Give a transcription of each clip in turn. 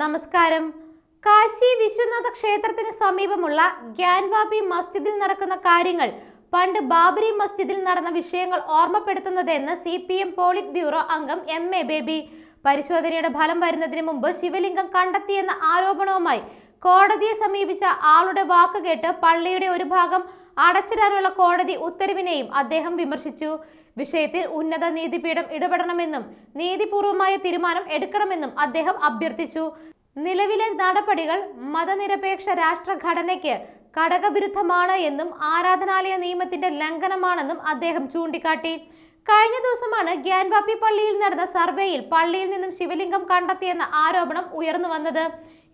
നമസ്കാരം കാശി വിശ്വനാഥ ക്ഷേത്രത്തിന് സമീപമുള്ള ഗ്യാൻവാബി മസ്ജിദിൽ നടക്കുന്ന കാര്യങ്ങൾ പണ്ട് ബാബരി മസ്ജിദിൽ നടന്ന വിഷയങ്ങൾ ഓർമ്മപ്പെടുത്തുന്നതെന്ന് C P M polit bureau അംഗം എം എ ബേബി പരിശോധനയുടെ ഫലം വരുന്നതിന് മുമ്പ് ശിവലിംഗം കണ്ടെത്തിയെന്ന ആരോപണവുമായി കോടതിയെ സമീപിച്ച ആളുടെ വാക്കുകേട്ട് പള്ളിയുടെ ഒരു ഭാഗം അടച്ചിടാനുള്ള കോടതി ഉത്തരവിനെയും അദ്ദേഹം വിമർശിച്ചു വിഷയത്തിൽ ഉന്നത നീതിപീഠം ഇടപെടണമെന്നും നീതിപൂർവമായ തീരുമാനം എടുക്കണമെന്നും അദ്ദേഹം അഭ്യർത്ഥിച്ചു നിലവിലെ നടപടികൾ മതനിരപേക്ഷ രാഷ്ട്രഘടനയ്ക്ക് ഘടകവിരുദ്ധമാണ് എന്നും ആരാധനാലയ നിയമത്തിന്റെ ലംഘനമാണെന്നും അദ്ദേഹം ചൂണ്ടിക്കാട്ടി കഴിഞ്ഞ ദിവസമാണ് ഗ്യാൻവാപ്പി പള്ളിയിൽ നടന്ന സർവേയിൽ പള്ളിയിൽ നിന്നും ശിവലിംഗം കണ്ടെത്തിയെന്ന ആരോപണം ഉയർന്നു വന്നത്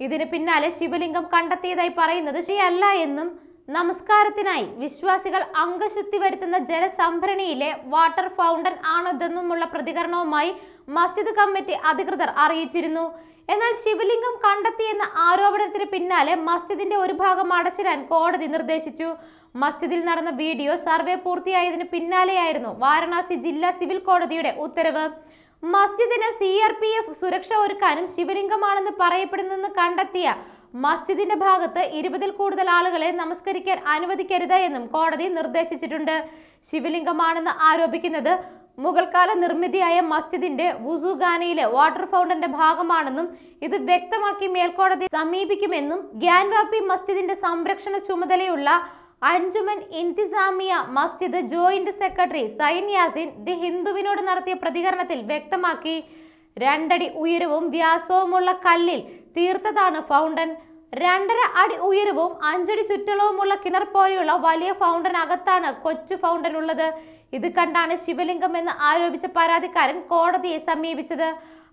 ഇതിന് പിന്നാലെ ശിവലിംഗം കണ്ടെത്തിയതായി പറയുന്നത് ശരിയല്ല എന്നും നമസ്കാരത്തിനായി വിശ്വാസികൾ അംഗശുദ്ധി വരുത്തുന്ന ജലസംഭരണിയിലെ വാട്ടർ ഫൗണ്ടൻ ആണിതെന്നുമുള്ള പ്രതികരണവുമായി മസ്ജിദ് കമ്മിറ്റി അധികൃതർ അറിയിച്ചിരുന്നു എന്നാൽ ശിവലിംഗം കണ്ടെത്തിയെന്ന ആരോപണത്തിന് പിന്നാലെ മസ്ജിദിന്റെ ഒരു ഭാഗം അടച്ചിടാൻ കോടതി നിർദ്ദേശിച്ചു മസ്ജിദിൽ നടന്ന വീഡിയോ സർവേ പൂർത്തിയായതിന് പിന്നാലെയായിരുന്നു വാരണാസി ജില്ലാ സിവിൽ കോടതിയുടെ ഉത്തരവ് മസ്ജിദിന് സി ആർ പി എഫ് സുരക്ഷ ഒരുക്കാനും ശിവലിംഗമാണെന്ന് പറയപ്പെടുന്നെന്ന് കണ്ടെത്തിയ മസ്ജിദിന്റെ ഭാഗത്ത് ഇരുപതിൽ കൂടുതൽ ആളുകളെ നമസ്കരിക്കാൻ അനുവദിക്കരുത് എന്നും കോടതി നിർദ്ദേശിച്ചിട്ടുണ്ട് ശിവലിംഗമാണെന്ന് ആരോപിക്കുന്നത് മുഗൾകാല നിർമ്മിതിയായ മസ്ജിദിന്റെ വുസുഖാനയിലെ വാട്ടർ ഫൗണ്ടന്റെ ഭാഗമാണെന്നും ഇത് വ്യക്തമാക്കി മേൽക്കോടതി സമീപിക്കുമെന്നും ഗ്യാൻവാപ്പി മസ്ജിദിന്റെ സംരക്ഷണ ചുമതലയുള്ള Anjuman Intezamia Masjid joint secretary Zain Yasin the ഹിന്ദുവിനോട് നടത്തിയ പ്രതികരണത്തിൽ വ്യക്തമാക്കി രണ്ടടി ഉയരവും വ്യാസവുമുള്ള കല്ലിൽ തീർത്തതാണ് ഫൗണ്ടൻ രണ്ടര അടി ഉയരവും അഞ്ചടി ചുറ്റളവുമുള്ള കിണർ പോലെയുള്ള വലിയ ഫൗണ്ടൻ അകത്താണ് കൊച്ചു ഫൗണ്ടൻ ഉള്ളത് ഇത് കണ്ടാണ് ശിവലിംഗം എന്ന് ആരോപിച്ച പരാതിക്കാരൻ കോടതിയെ സമീപിച്ചത്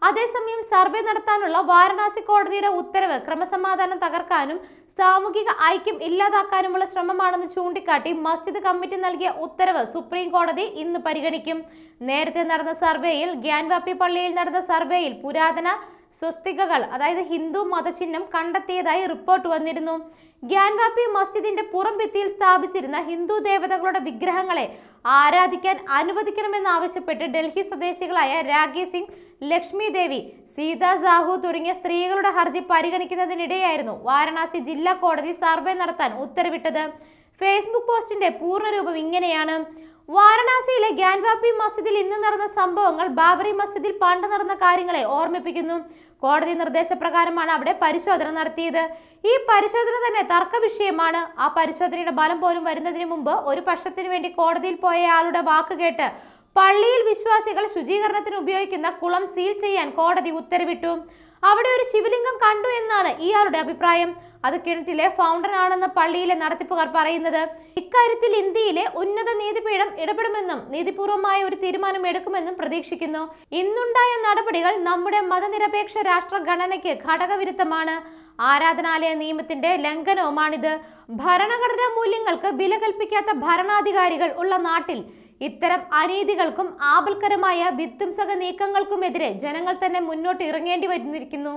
അതേസമയം സർവേ നടത്താനുള്ള വാരണാസി കോടതിയുടെ ഉത്തരവ് ക്രമസമാധാനം തകർക്കാനും സാമൂഹിക ഐക്യം ഇല്ലാതാക്കാനുമുള്ള ശ്രമമാണെന്ന് ചൂണ്ടിക്കാട്ടി മസ്ജിദ് കമ്മിറ്റി നൽകിയ ഉത്തരവ് സുപ്രീം കോടതി ഇന്ന് പരിഗണിക്കും നേരത്തെ നടന്ന സർവേയിൽ ഗ്യാൻവാപ്പി പള്ളിയിൽ നടന്ന സർവേയിൽ പുരാതന സ്വസ്തികകൾ അതായത് ഹിന്ദു മതചിഹ്നം കണ്ടെത്തിയതായി റിപ്പോർട്ട് വന്നിരുന്നു ഗ്യാൻവാപ്പി മസ്ജിദിന്റെ പുറം ഭിത്തിയിൽ സ്ഥാപിച്ചിരുന്ന ഹിന്ദു ദേവതകളുടെ വിഗ്രഹങ്ങളെ ആരാധിക്കാൻ അനുവദിക്കണമെന്നാവശ്യപ്പെട്ട് ഡൽഹി സ്വദേശികളായ രാഖി സിംഗ് ലക്ഷ്മി ദേവി സീത സാഹു തുടങ്ങിയ സ്ത്രീകളുടെ ഹർജി പരിഗണിക്കുന്നതിനിടെയായിരുന്നു വാരണാസി ജില്ലാ കോടതി സർവേ നടത്താൻ ഉത്തരവിട്ടത് ഫേസ്ബുക്ക് പോസ്റ്റിന്റെ പൂർണ്ണരൂപം ഇങ്ങനെയാണ് വാരണാസിയിലെ ഗ്യാൻവാപ്പി മസ്ജിദിൽ ഇന്ന് നടന്ന സംഭവങ്ങൾ ബാബറി മസ്ജിദിൽ പണ്ട് നടന്ന കാര്യങ്ങളെ ഓർമ്മിപ്പിക്കുന്നു കോടതി നിർദ്ദേശപ്രകാരമാണ് അവിടെ പരിശോധന നടത്തിയത് ഈ പരിശോധന തന്നെ തർക്ക വിഷയമാണ് ആ പരിശോധനയുടെ ബലം പോലും വരുന്നതിന് മുമ്പ് ഒരു പക്ഷത്തിന് വേണ്ടി കോടതിയിൽ പോയ ആളുടെ വാക്ക് കേട്ട് പള്ളിയിൽ വിശ്വാസികൾ ശുചീകരണത്തിന് ഉപയോഗിക്കുന്ന കുളം സീൽ ചെയ്യാൻ കോടതി ഉത്തരവിട്ടു അവിടെ ഒരു ശിവലിംഗം കണ്ടു എന്നാണ് ഇയാളുടെ അഭിപ്രായം അത് കിണറ്റിലെ ഫൗണ്ടൻ ആണെന്ന് പള്ളിയിലെ നടത്തിപ്പുകാർ പറയുന്നത് ഇക്കാര്യത്തിൽ ഇന്ത്യയിലെ ഉന്നത നീതിപീഠം ഇടപെടുമെന്നും നീതിപൂർവമായ ഒരു തീരുമാനം എടുക്കുമെന്നും പ്രതീക്ഷിക്കുന്നു ഇന്നുണ്ടായ നടപടികൾ നമ്മുടെ മതനിരപേക്ഷ രാഷ്ട്ര ഘടനയ്ക്ക് ഘടകവിരുദ്ധമാണ് ആരാധനാലയ നിയമത്തിന്റെ ലംഘനവുമാണിത് ഭരണഘടനാ മൂല്യങ്ങൾക്ക് വില കൽപ്പിക്കാത്ത ഭരണാധികാരികൾ ഉള്ള നാട്ടിൽ ഇത്തരം അനീതികൾക്കും ആപൽക്കരമായ വിധ്വംസക നീക്കങ്ങൾക്കുമെതിരെ ജനങ്ങൾ തന്നെ മുന്നോട്ട് ഇറങ്ങേണ്ടി വന്നിരിക്കുന്നു